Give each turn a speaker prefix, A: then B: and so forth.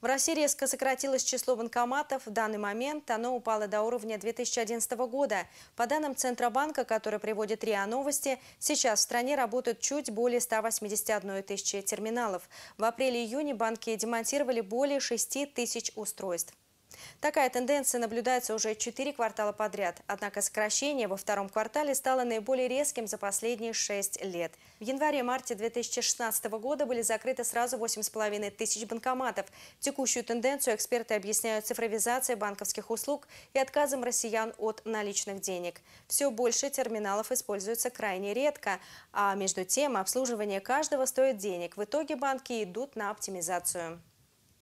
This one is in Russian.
A: В России резко сократилось число банкоматов. В данный момент оно упало до уровня 2011 года. По данным Центробанка, который приводит РИА Новости, сейчас в стране работают чуть более 181 тысячи терминалов. В апреле-июне банки демонтировали более 6 тысяч устройств. Такая тенденция наблюдается уже 4 квартала подряд. Однако сокращение во втором квартале стало наиболее резким за последние 6 лет. В январе-марте 2016 года были закрыты сразу 8,5 тысяч банкоматов. Текущую тенденцию эксперты объясняют цифровизацией банковских услуг и отказом россиян от наличных денег. Все больше терминалов используется крайне редко, а между тем обслуживание каждого стоит денег. В итоге банки идут на оптимизацию.